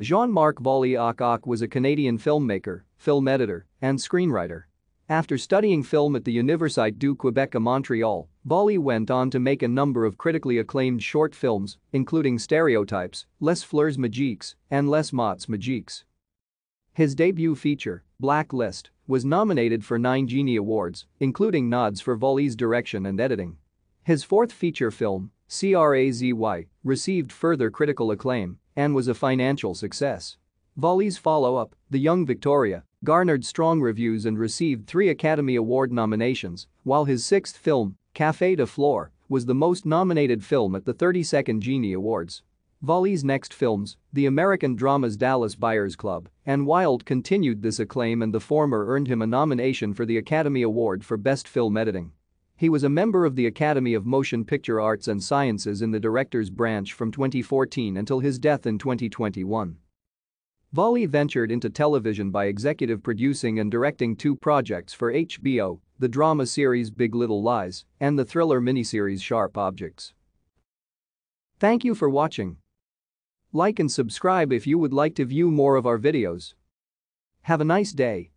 Jean-Marc Vallée Bolliac was a Canadian filmmaker, film editor, and screenwriter. After studying film at the Université du Québec à Montreal, Vallée went on to make a number of critically acclaimed short films, including Stereotypes, Les Fleurs Magiques, and Les Mots Magiques. His debut feature, Blacklist, was nominated for nine Genie Awards, including nods for Vallée's direction and editing. His fourth feature film, CRAZY, received further critical acclaim and was a financial success. Volley's follow-up, The Young Victoria, garnered strong reviews and received three Academy Award nominations, while his sixth film, Café de Flore, was the most nominated film at the 32nd Genie Awards. Volley's next films, the American dramas Dallas Buyers Club and Wild continued this acclaim and the former earned him a nomination for the Academy Award for Best Film Editing. He was a member of the Academy of Motion Picture Arts and Sciences in the director's branch from 2014 until his death in 2021. Volley ventured into television by executive producing and directing two projects for HBO, the drama series Big Little Lies and the thriller miniseries Sharp Objects. Thank you for watching. Like and subscribe if you would like to view more of our videos. Have a nice day.